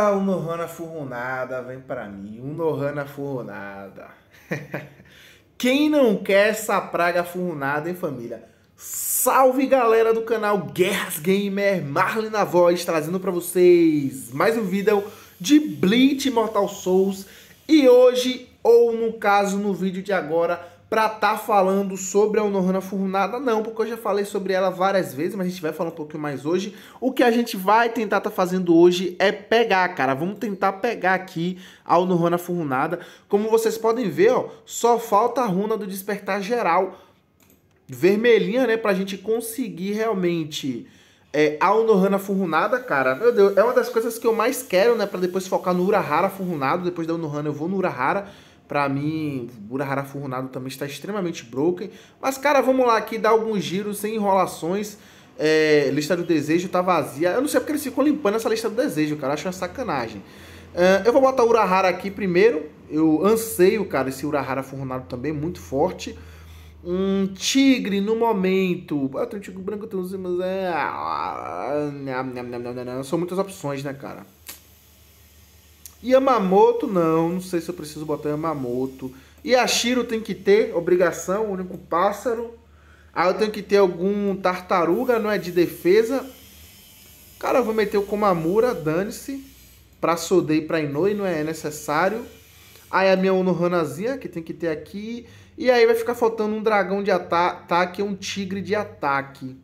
Ah, o Nohana Furrunada vem para mim, o Nohana Furrunada. Quem não quer essa praga furrunada, hein, família? Salve galera do canal Guerras Gamer, Marlin na voz, trazendo para vocês mais um vídeo de Bleach Mortal Souls. E hoje, ou no caso, no vídeo de agora, para estar tá falando sobre a Onohana Furunada, não, porque eu já falei sobre ela várias vezes, mas a gente vai falar um pouquinho mais hoje. O que a gente vai tentar estar tá fazendo hoje é pegar, cara. Vamos tentar pegar aqui a Onohana Furunada. Como vocês podem ver, ó, só falta a runa do despertar geral vermelhinha, né, pra gente conseguir realmente é, a Unohana Furunada, cara, meu Deus, é uma das coisas que eu mais quero, né? Pra depois focar no Urahara Furunado. Depois da Unohana eu vou no Urahara. Para mim, Urahara Furnado também está extremamente broken. Mas, cara, vamos lá aqui dar alguns giros sem enrolações. É, lista do desejo tá vazia. Eu não sei porque eles ficam limpando essa lista do desejo, cara. acho uma sacanagem. Uh, eu vou botar o Urahara aqui primeiro. Eu anseio, cara, esse Urahara Furnado também, muito forte. Um tigre no momento. Ah, tem um tigre branco, tem uns. Mas é. Ah, não. São muitas opções, né, cara? Yamamoto, não. Não sei se eu preciso botar Yamamoto. Yashiro tem que ter, obrigação, o único pássaro. Aí eu tenho que ter algum tartaruga, não é de defesa. Cara, eu vou meter o Komamura, dane-se. Pra Sodei e pra inoi não é necessário. Aí a minha Unohanazinha, que tem que ter aqui. E aí vai ficar faltando um dragão de ataque um tigre de ataque.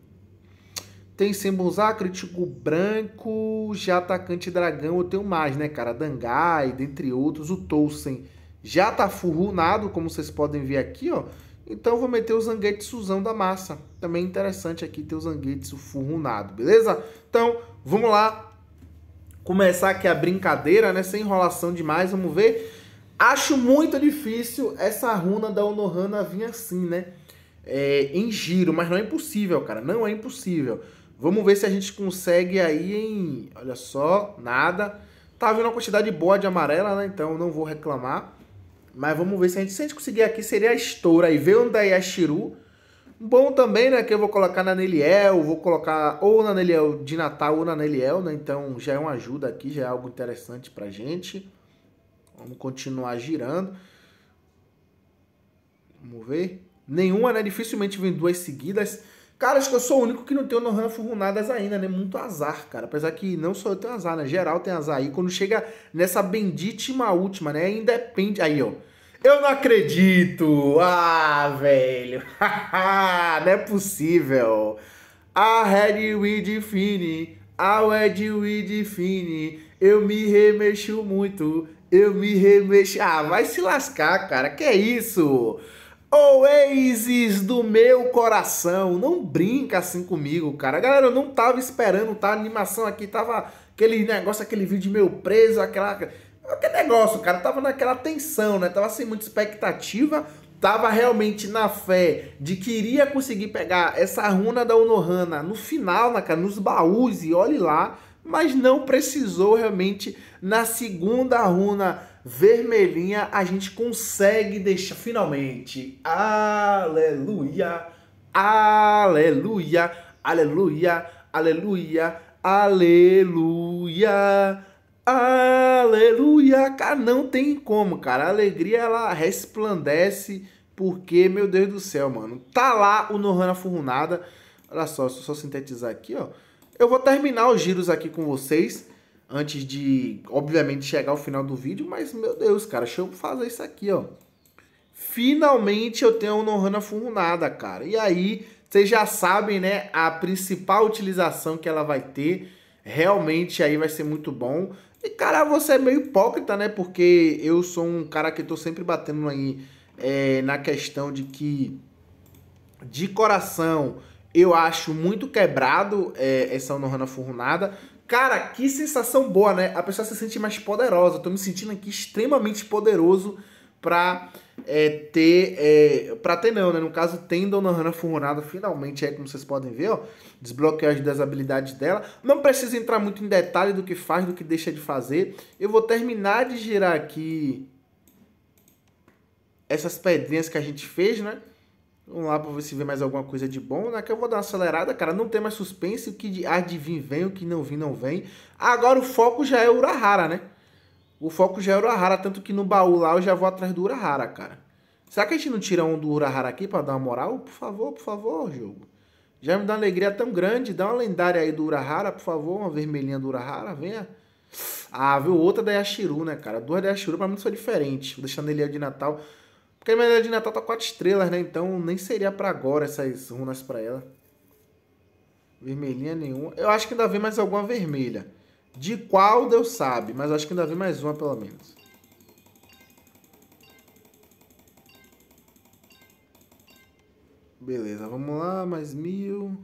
Tem Sembunzá, Crítico Branco, já atacante Dragão, eu tenho mais, né, cara? Dangai, dentre outros, o Tolsen já tá furrunado, como vocês podem ver aqui, ó. Então eu vou meter o Zanguetzuzão da massa. Também é interessante aqui ter o Zanguetsu furrunado, beleza? Então, vamos lá. Começar aqui a brincadeira, né? Sem enrolação demais, vamos ver. Acho muito difícil essa runa da Onohana vir assim, né? É, em giro, mas não é impossível, cara. Não é impossível. Vamos ver se a gente consegue aí em... Olha só, nada. Tá vindo uma quantidade boa de amarela, né? Então não vou reclamar. Mas vamos ver se a gente, se a gente conseguir aqui, seria a estoura. E ver onde é a Shiru. Bom também, né? Que eu vou colocar na Neliel, vou colocar ou na Neliel de Natal ou na Neliel, né? Então já é uma ajuda aqui, já é algo interessante pra gente. Vamos continuar girando. Vamos ver. Nenhuma, né? Dificilmente vem duas seguidas. Cara, acho que eu sou o único que não tem o Nohan Furrunadas ainda, né? Muito azar, cara. Apesar que não só eu tenho azar, né? Geral tem azar aí. Quando chega nessa benditíssima última, né? Independe. Aí, ó. Eu não acredito! Ah, velho! não é possível! A Red We Fini, a Red We Fini, eu me remexo muito, eu me remexo. Ah, vai se lascar, cara, que é isso? Oasis do meu coração, não brinca assim comigo, cara. Galera, eu não tava esperando, tá? A animação aqui tava aquele negócio, aquele vídeo meu preso, aquela. Que negócio, cara. Tava naquela tensão, né? Tava sem muita expectativa. Tava realmente na fé de que iria conseguir pegar essa runa da Unohana no final, na né, cara, nos baús e olhe lá. Mas não precisou realmente na segunda runa vermelhinha a gente consegue deixar finalmente. Aleluia! Aleluia! Aleluia! Aleluia! Aleluia! Aleluia! Cara, não tem como, cara. A alegria ela resplandece porque, meu Deus do céu, mano. Tá lá o Nohana Furunada. Olha só, eu só sintetizar aqui, ó. Eu vou terminar os giros aqui com vocês antes de, obviamente, chegar ao final do vídeo, mas, meu Deus, cara, deixa eu fazer isso aqui, ó. Finalmente eu tenho um Nohana Furunada, cara. E aí, vocês já sabem, né, a principal utilização que ela vai ter, realmente aí vai ser muito bom. E, cara, você é meio hipócrita, né, porque eu sou um cara que tô sempre batendo aí é, na questão de que, de coração... Eu acho muito quebrado é, essa Onohana Furunada, Cara, que sensação boa, né? A pessoa se sente mais poderosa. Eu tô me sentindo aqui extremamente poderoso pra é, ter. É, pra ter, não, né? No caso, tendo Dona Hanna Furronada finalmente, é como vocês podem ver, ó. Desbloqueou as habilidades dela. Não precisa entrar muito em detalhe do que faz, do que deixa de fazer. Eu vou terminar de girar aqui essas pedrinhas que a gente fez, né? Vamos lá pra ver se vê mais alguma coisa de bom. na né? Aqui eu vou dar uma acelerada, cara. Não tem mais suspense. O que há de vir, vem. O que não vir, não vem. Agora o foco já é Urahara, né? O foco já é Urahara. Tanto que no baú lá eu já vou atrás do Urahara, cara. Será que a gente não tira um do Urahara aqui pra dar uma moral? Por favor, por favor, jogo. Já me dá uma alegria tão grande. Dá uma lendária aí do Urahara, por favor. Uma vermelhinha do Urahara, venha. Ah, viu? Outra da Yashiru, né, cara? Duas da Yashiru pra mim são diferentes. Vou deixar nele de Natal. Porque a medalha de Natal tá 4 estrelas, né? Então nem seria para agora essas runas para ela. Vermelhinha nenhuma. Eu acho que ainda vem mais alguma vermelha. De qual Deus sabe, mas acho que ainda vem mais uma pelo menos. Beleza, vamos lá, mais mil.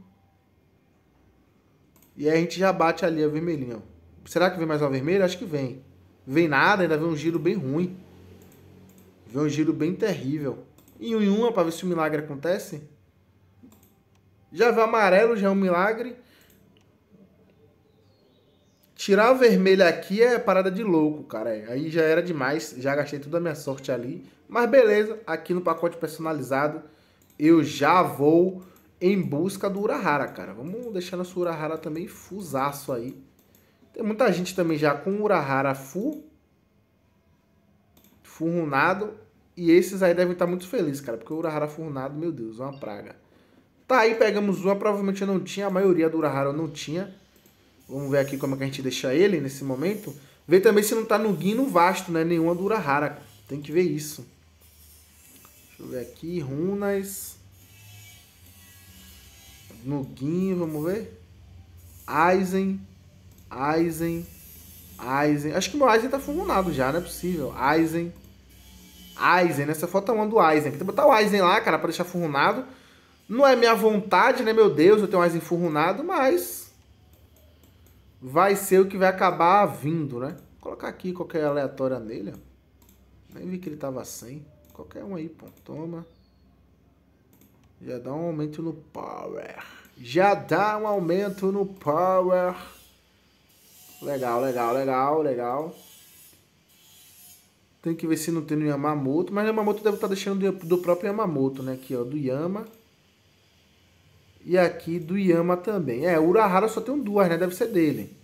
E aí a gente já bate ali a vermelhinha. Será que vem mais uma vermelha? Acho que vem. Vem nada, ainda vem um giro bem ruim ver um giro bem terrível. E um em uma para ver se o milagre acontece. Já vê amarelo, já é um milagre. Tirar o vermelho aqui é parada de louco, cara. Aí já era demais, já gastei toda a minha sorte ali. Mas beleza, aqui no pacote personalizado eu já vou em busca do Urahara, cara. Vamos deixar nosso Urahara também fusaço aí. Tem muita gente também já com Urahara full furunado E esses aí devem estar muito felizes, cara. Porque o Urahara furunado meu Deus, é uma praga. Tá aí, pegamos uma. Provavelmente eu não tinha. A maioria do Urahara eu não tinha. Vamos ver aqui como é que a gente deixa ele nesse momento. Vê também se não tá no Guino Vasto, né? Nenhuma do Urahara. Tem que ver isso. Deixa eu ver aqui. Runas. Nuguinho, vamos ver. Aizen. Aizen. Aizen. Acho que o Aizen tá furunado já, não é possível. Aizen. Aizen, né? Essa foto é uma do Aizen. Tem botar o Aizen lá, cara, pra deixar furrunado. Não é minha vontade, né? Meu Deus, eu tenho um Aizen furrunado, mas... Vai ser o que vai acabar vindo, né? Vou colocar aqui qualquer aleatória nele, ó. Nem vi que ele tava sem. Qualquer um aí, pô. Toma. Já dá um aumento no power. Já dá um aumento no power. Legal, legal, legal, legal. Tem que ver se não tem no Yamamoto. Mas o Yamamoto deve estar tá deixando do próprio Yamamoto, né? Aqui, ó. Do Yama. E aqui do Yama também. É, Urahara só tem duas, né? Deve ser dele.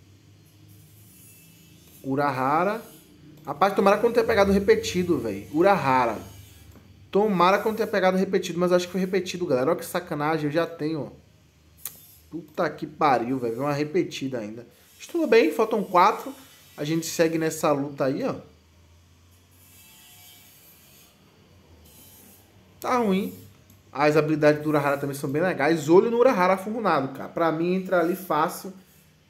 Urahara. Rapaz, tomara que não tenha pegado repetido, velho. Urahara. Tomara que não tenha pegado repetido, mas acho que foi repetido, galera. Olha que sacanagem, eu já tenho. Puta que pariu, velho. Uma repetida ainda. Mas tudo bem, faltam quatro. A gente segue nessa luta aí, ó. tá ruim. As habilidades do Urahara também são bem legais. Olho no Urahara afurrunado, cara. Pra mim, entra ali fácil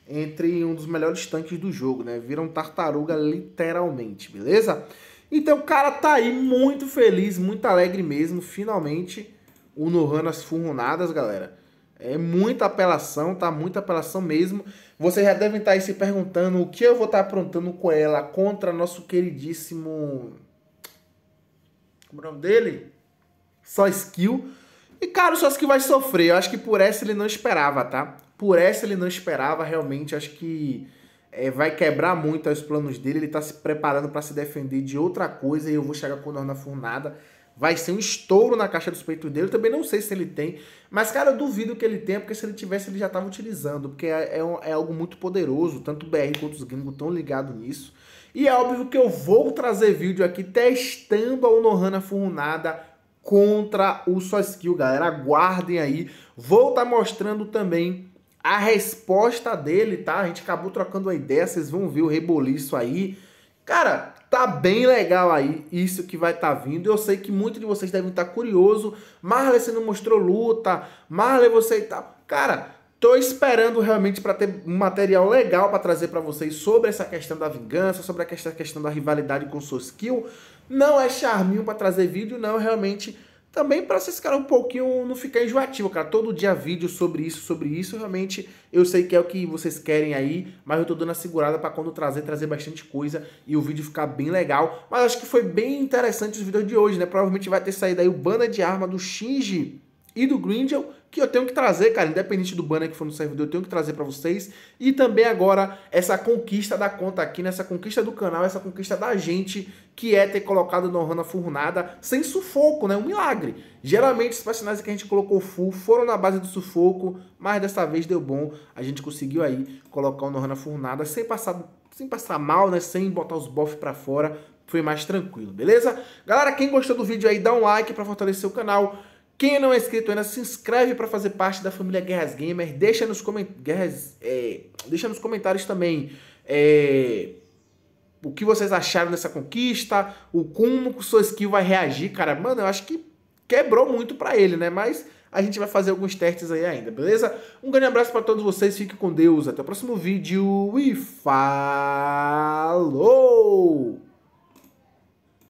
entre um dos melhores tanques do jogo, né? Viram tartaruga literalmente, beleza? Então, o cara tá aí muito feliz, muito alegre mesmo. Finalmente, o Nohanas furrunadas, galera. É muita apelação, tá? Muita apelação mesmo. Vocês já devem estar tá aí se perguntando o que eu vou estar tá aprontando com ela contra nosso queridíssimo... Como é o nome dele? só skill. E, cara, o que vai sofrer. Eu acho que por essa ele não esperava, tá? Por essa ele não esperava, realmente. Acho que é, vai quebrar muito os planos dele. Ele tá se preparando para se defender de outra coisa e eu vou chegar com o Nor na Vai ser um estouro na caixa dos peitos dele. Eu também não sei se ele tem. Mas, cara, eu duvido que ele tenha, porque se ele tivesse, ele já tava utilizando. Porque é, é, um, é algo muito poderoso. Tanto o BR quanto os gringos estão ligados nisso. E é óbvio que eu vou trazer vídeo aqui testando a Unohana Furunada contra o SoSkill, galera. Aguardem aí. Vou estar tá mostrando também a resposta dele, tá? A gente acabou trocando uma ideia, vocês vão ver o reboliço aí. Cara, tá bem legal aí isso que vai estar tá vindo. Eu sei que muitos de vocês devem estar tá curioso. Marley, você não mostrou luta. Marley, você e tá... tal. Cara, Tô esperando realmente para ter um material legal para trazer para vocês sobre essa questão da vingança, sobre essa questão da rivalidade com o Soskill, não é charminho para trazer vídeo, não, realmente. Também para esses caras um pouquinho não ficar enjoativo, cara. Todo dia vídeo sobre isso, sobre isso. Realmente, eu sei que é o que vocês querem aí, mas eu tô dando a segurada para quando trazer, trazer bastante coisa e o vídeo ficar bem legal. Mas acho que foi bem interessante os vídeos de hoje, né? Provavelmente vai ter saído aí o Banda de Arma do Shinji e do Grindel que eu tenho que trazer, cara, independente do banner que for no servidor, eu tenho que trazer para vocês. E também agora essa conquista da conta aqui, nessa né? conquista do canal, essa conquista da gente, que é ter colocado Nohana Furnada sem sufoco, né? Um milagre. Geralmente os personagens que a gente colocou full foram na base do sufoco, mas dessa vez deu bom. A gente conseguiu aí colocar o Nohana Furnada sem passar, sem passar mal, né? Sem botar os buffs para fora. Foi mais tranquilo, beleza? Galera, quem gostou do vídeo aí, dá um like para fortalecer o canal. Quem não é inscrito ainda, se inscreve para fazer parte da família Guerras Gamer. Deixa nos, coment... Guerras, é... Deixa nos comentários também é... o que vocês acharam dessa conquista, o como o seu skill vai reagir, cara. Mano, eu acho que quebrou muito para ele, né? Mas a gente vai fazer alguns testes aí ainda, beleza? Um grande abraço para todos vocês, fiquem com Deus, até o próximo vídeo e falou!